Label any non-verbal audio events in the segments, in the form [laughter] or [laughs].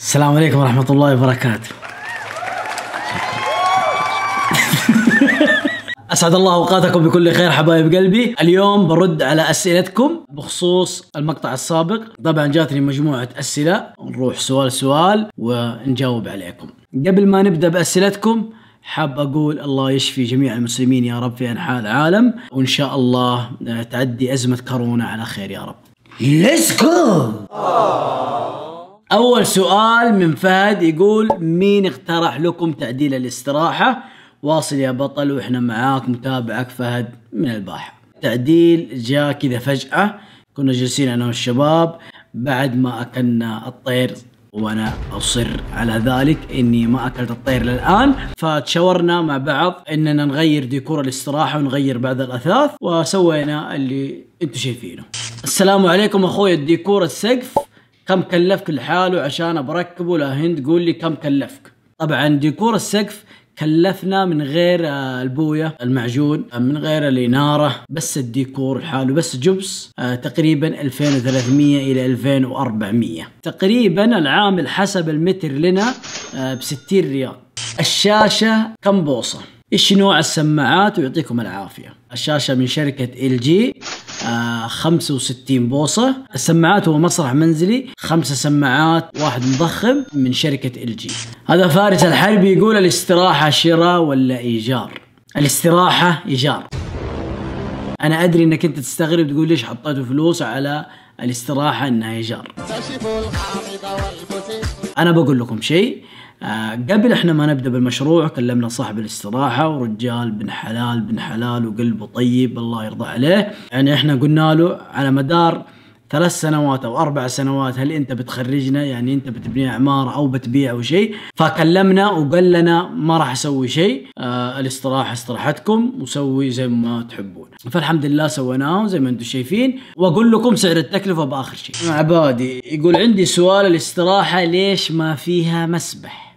السلام عليكم ورحمة الله وبركاته [laughs] اسعد الله اوقاتكم بكل خير حبايب قلبي اليوم برد على اسئلتكم بخصوص المقطع السابق طبعا جاتني مجموعه اسئله نروح سؤال سؤال ونجاوب عليكم قبل ما نبدا باسئلتكم حاب اقول الله يشفي جميع المسلمين يا رب في انحاء العالم وان شاء الله آه، تعدي ازمه كورونا على خير يا رب Let's go! اول سؤال من فهد يقول مين اقترح لكم تعديل الاستراحه واصل يا بطل واحنا معاك متابعك فهد من الباحه تعديل جاء كذا فجاه كنا جالسين انا والشباب بعد ما اكلنا الطير وانا اصر على ذلك اني ما اكلت الطير للان فتشاورنا مع بعض اننا نغير ديكور الاستراحه ونغير بعض الاثاث وسوينا اللي انتم شايفينه السلام عليكم اخوي الديكور السقف كم كلفك لحاله عشان بركبه لا هند قول لي كم كلفك طبعا ديكور السقف كلفنا من غير آه، البويه المعجون آه، من غير الاناره بس الديكور لحاله بس جبس آه، تقريبا 2300 الى 2400 تقريبا العامل حسب المتر لنا ب 60 ريال الشاشه كم بوصه ايش نوع السماعات ويعطيكم العافيه الشاشه من شركه ال جي 65 بوصه السماعات هو مسرح منزلي خمسه سماعات واحد مضخم من شركه ال جي هذا فارس الحربي يقول الاستراحه شراء ولا ايجار الاستراحه ايجار انا ادري انك انت تستغرب تقول ليش حطيتوا فلوس على الاستراحه انها ايجار انا بقول لكم شيء آه، قبل احنا ما نبدا بالمشروع كلمنا صاحب الاستراحه ورجال بن حلال بن حلال وقلبه طيب الله يرضى عليه يعني احنا قلنا له على مدار ثلاث سنوات او اربع سنوات هل انت بتخرجنا يعني انت بتبني عماره او بتبيع او شيء فكلمنا وقال لنا ما راح اسوي شيء آه الاستراحه استراحتكم وسوي زي ما تحبون فالحمد لله سويناه زي ما انتم شايفين واقول لكم سعر التكلفه باخر شيء عبادي يقول عندي سؤال الاستراحه ليش ما فيها مسبح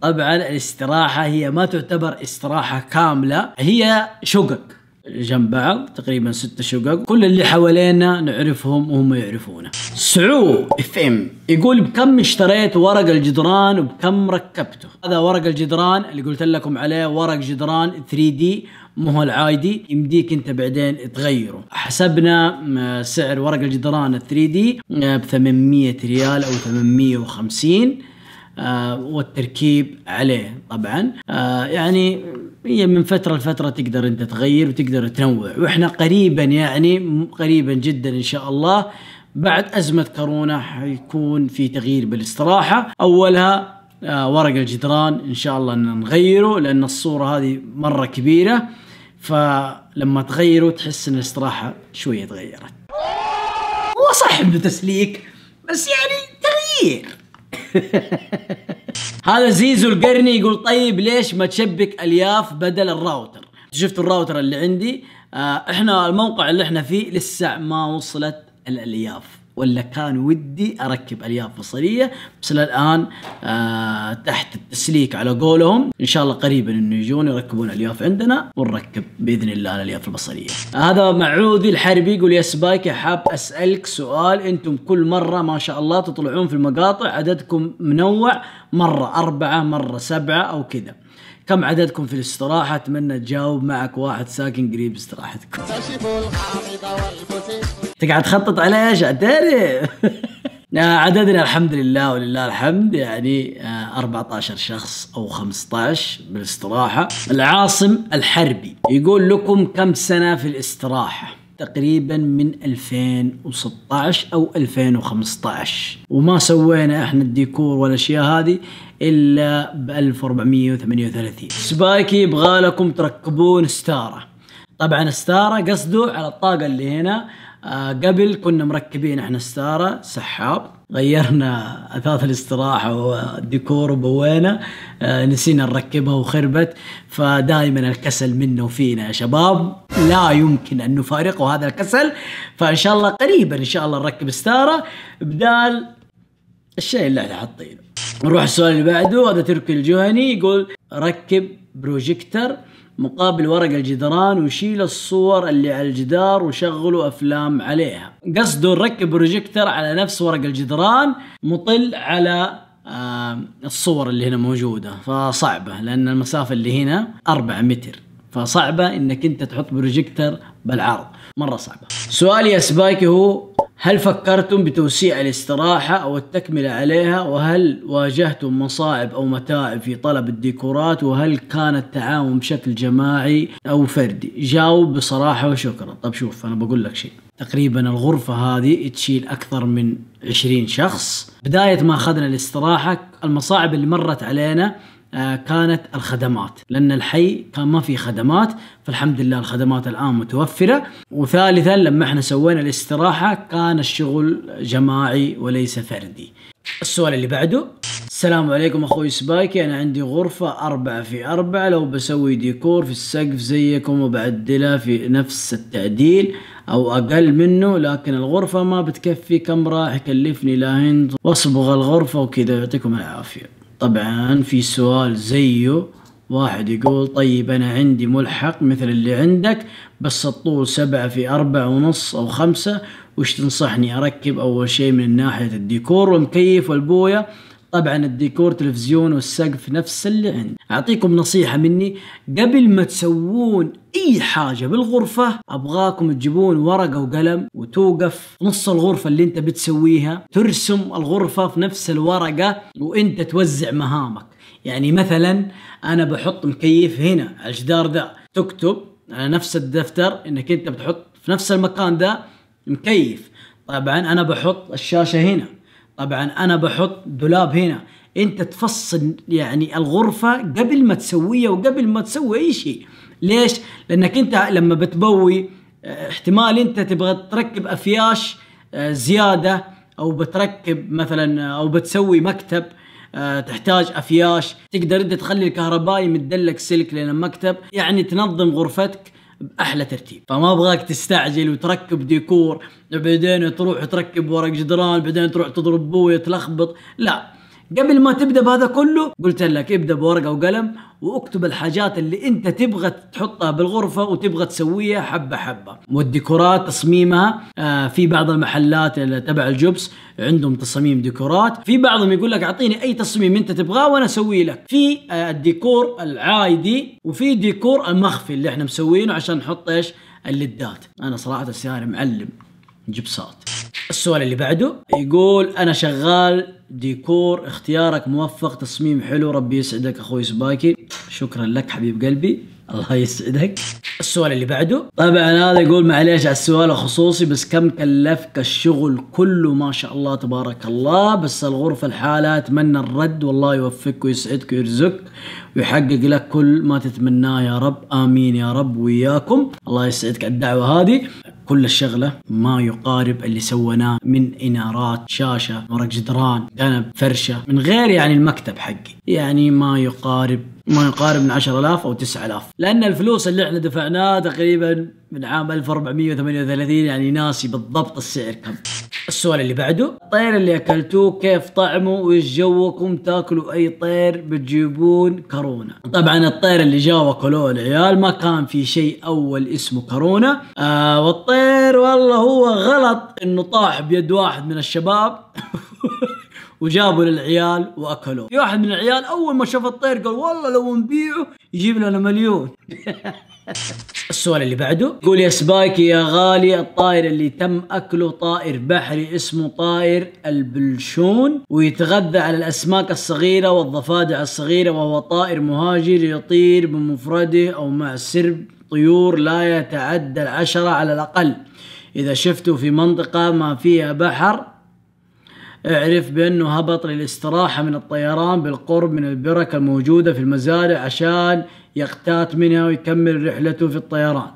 طبعا الاستراحة هي ما تعتبر استراحة كاملة هي شقق جنب بعض تقريبا ست شقق كل اللي حوالينا نعرفهم وهم يعرفونا سعو اف ام يقول بكم اشتريت ورق الجدران وبكم ركبته هذا ورق الجدران اللي قلت لكم عليه ورق جدران 3 دي مو هو العادي يمديك انت بعدين تغيره حسبنا سعر ورق الجدران 3 دي ب 800 ريال او 850 آه، والتركيب عليه طبعا آه، يعني هي من فتره لفتره تقدر انت تغير وتقدر تنوع واحنا قريبا يعني قريبا جدا ان شاء الله بعد ازمه كورونا حيكون في تغيير بالاستراحه اولها آه، ورق الجدران ان شاء الله نغيره لان الصوره هذه مره كبيره فلما تغيره تحس ان الاستراحه شويه تغيرت هو صح انه تسليك بس يعني تغيير [laughs] هذا زيزو القرني يقول طيب ليش ما تشبك الياف بدل الراوتر شفت الراوتر اللي عندي آه، احنا الموقع اللي احنا فيه لسه ما وصلت الالياف ولا كان ودي اركب الياف فصليه بس الان آه تحت التسليك على قولهم ان شاء الله قريبا انه يجون يركبون الياف عندنا ونركب باذن الله الالياف البصريه هذا معوذي الحربي يقول يا سبايك حاب اسالك سؤال انتم كل مره ما شاء الله تطلعون في المقاطع عددكم منوع مره اربعه مره سبعه او كذا كم عددكم في الاستراحة؟ أتمنى تجاوب معك واحد ساكن قريب استراحتكم. [laughs] تقعد تخطط عليها ايش [laughs] عددنا الحمد لله ولله الحمد يعني 14 آه، شخص او 15 بالاستراحه العاصم الحربي يقول لكم كم سنه في الاستراحه تقريبا من 2016 او 2015 وما سوينا احنا الديكور والاشياء هذه الا ب 1438 سبايكي يبغى لكم تركبون ستاره طبعا ستاره قصده على الطاقه اللي هنا آه، قبل كنا مركبين احنا ستاره سحاب غيرنا اثاث الاستراحه والديكور وبوينا آه، نسينا نركبها وخربت فدائما الكسل منا وفينا يا شباب لا يمكن ان نفارقه هذا الكسل فان شاء الله قريبا ان شاء الله نركب ستاره بدال الشيء اللي احنا حاطينه نروح السؤال اللي بعده هذا تركي الجهني يقول ركب بروجيكتر مقابل ورق الجدران وشيل الصور اللي على الجدار وشغلوا افلام عليها قصده نركب بروجيكتر على نفس ورق الجدران مطل على آه، الصور اللي هنا موجودة فصعبة لأن المسافة اللي هنا 4 متر فصعبة انك انت تحط بروجيكتر بالعرض مرة صعبة سؤالي يا سبايكي هو هل فكرتم بتوسيع الاستراحة أو التكملة عليها وهل واجهتم مصاعب أو متاعب في طلب الديكورات وهل كان التعاون بشكل جماعي أو فردي جاوب بصراحة وشكرا طب شوف أنا بقول لك شيء تقريبا الغرفة هذه تشيل أكثر من 20 شخص بداية ما أخذنا الاستراحة المصاعب اللي مرت علينا آه، كانت الخدمات لأن الحي كان ما في خدمات فالحمد لله الخدمات الآن متوفرة وثالثا لما احنا سوينا الاستراحة كان الشغل جماعي وليس فردي السؤال اللي بعده السلام عليكم اخوي سبايكي انا عندي غرفة أربعة في أربعة لو بسوي ديكور في السقف زيكم وبعدلها في نفس التعديل او اقل منه لكن الغرفة ما بتكفي كم راح يكلفني لا هند واصبغ الغرفة وكذا يعطيكم العافية طبعا في سؤال زيه واحد يقول طيب أنا عندي ملحق مثل اللي عندك بس الطول سبعة في أربعة ونص أو خمسة وش تنصحني أركب أول شيء من ناحية الديكور ومكيف والبوية طبعا الديكور تلفزيون والسقف نفس اللي عندي اعطيكم نصيحه مني قبل ما تسوون اي حاجه بالغرفه ابغاكم تجيبون ورقه وقلم وتوقف نص الغرفه اللي انت بتسويها ترسم الغرفه في نفس الورقه وانت توزع مهامك يعني مثلا انا بحط مكيف هنا على الجدار ده تكتب على نفس الدفتر انك انت بتحط في نفس المكان ده مكيف طبعا انا بحط الشاشه هنا طبعا انا بحط دولاب هنا انت تفصل يعني الغرفه قبل ما تسويها وقبل ما تسوي اي شيء ليش لانك انت لما بتبوي آه، احتمال انت تبغى تركب افياش آه، زياده او بتركب مثلا آه، او بتسوي مكتب تحتاج افياش تقدر انت تخلي الكهربائي مدلك سلك لان المكتب يعني تنظم غرفتك باحلى ترتيب فما ابغاك تستعجل وتركب ديكور بعدين تروح تركب ورق جدران بعدين تروح تضرب بويه تلخبط لا قبل ما تبدا بهذا كله قلت لك ابدا بورقه وقلم واكتب الحاجات اللي انت تبغى تحطها بالغرفه وتبغى تسويها حبه حبه والديكورات تصميمها آه في بعض المحلات تبع الجبس عندهم تصاميم ديكورات في بعضهم يقول لك اعطيني اي تصميم انت تبغاه وانا اسويه لك في آه الديكور العادي وفي ديكور المخفي اللي احنا مسوينه عشان نحط ايش اللدات انا صراحه السيارة معلم جبسات السؤال اللي بعده يقول انا شغال ديكور اختيارك موفق تصميم حلو ربي يسعدك اخوي سباكي شكرا لك حبيب قلبي الله يسعدك السؤال اللي بعده طبعا هذا يقول معليش على السؤال الخصوصي بس كم كلفك الشغل كله ما شاء الله تبارك الله بس الغرفة الحالة اتمنى الرد والله يوفقك ويسعدك ويرزقك ويحقق لك كل ما تتمناه يا رب امين يا رب وياكم الله يسعدك على الدعوة هذه كل الشغلة ما يقارب اللي سويناه من إنارات شاشة ورق جدران جنب فرشة من غير يعني المكتب حقي يعني ما يقارب ما يقارب من 10000 أو 9000 لأن الفلوس اللي احنا دفعناها معناه تقريبا من عام 1438 يعني ناسي بالضبط السعر كم السؤال اللي بعده الطير اللي اكلتوه كيف طعمه وايش جوكم تاكلوا اي طير بتجيبون كورونا طبعا الطير اللي جاوا كلوه العيال ما كان في شيء اول اسمه كورونا آه والطير والله هو غلط انه طاح بيد واحد من الشباب [laughs] وجابوا للعيال واكلوه في واحد من العيال اول ما شاف الطير قال والله لو نبيعه يجيب لنا مليون [laughs] السؤال اللي بعده يقول يا سبايكي يا غالي الطائر اللي تم اكله طائر بحري اسمه طائر البلشون ويتغذى على الاسماك الصغيره والضفادع الصغيره وهو طائر مهاجر يطير بمفرده او مع سرب طيور لا يتعدى العشره على الاقل اذا شفته في منطقه ما فيها بحر اعرف بأنه هبط للاستراحة من الطيران بالقرب من البرك الموجودة في المزارع عشان يقتات منها ويكمل رحلته في الطيران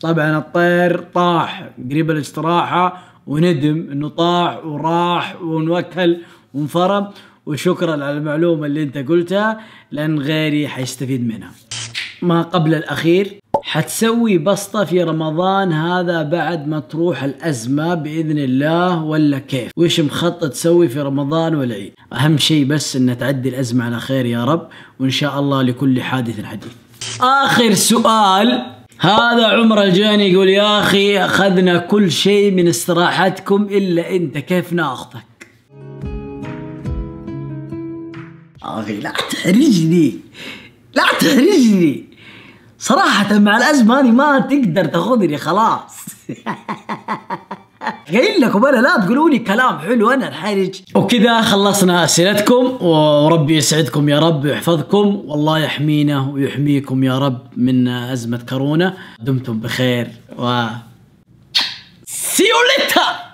طبعا الطير طاح قريب الاستراحة وندم انه طاح وراح ونوكل وانفرم وشكرا على المعلومة اللي انت قلتها لان غيري حيستفيد منها ما قبل الأخير حتسوي بسطة في رمضان هذا بعد ما تروح الأزمة بإذن الله ولا كيف وش مخطط تسوي في رمضان والعيد إيه؟ أهم شيء بس أن تعدي الأزمة على خير يا رب وإن شاء الله لكل حادث حديث آخر سؤال هذا عمر الجاني يقول يا أخي أخذنا كل شيء من استراحتكم إلا أنت كيف ناخذك أخي لا تحرجني لا تحرجني صراحة مع الأزمة أنا ما تقدر تاخذني خلاص [laughs] قايل لكم انا لا تقولوا لي كلام حلو انا انحرج وكذا خلصنا اسئلتكم وربي يسعدكم يا رب ويحفظكم والله يحمينا ويحميكم يا رب من ازمه كورونا دمتم بخير و سي يو